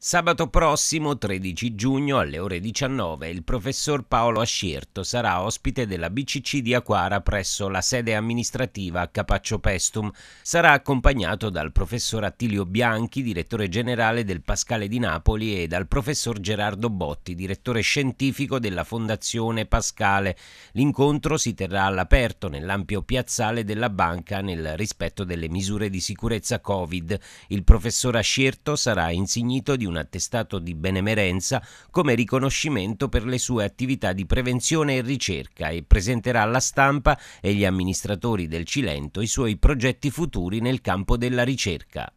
Sabato prossimo, 13 giugno, alle ore 19, il professor Paolo Ascierto sarà ospite della BCC di Aquara presso la sede amministrativa a Capaccio Pestum. Sarà accompagnato dal professor Attilio Bianchi, direttore generale del Pascale di Napoli, e dal professor Gerardo Botti, direttore scientifico della Fondazione Pascale. L'incontro si terrà all'aperto nell'ampio piazzale della banca nel rispetto delle misure di sicurezza Covid. Il professor Ascierto sarà insignito di un attestato di benemerenza come riconoscimento per le sue attività di prevenzione e ricerca e presenterà alla stampa e agli amministratori del Cilento i suoi progetti futuri nel campo della ricerca.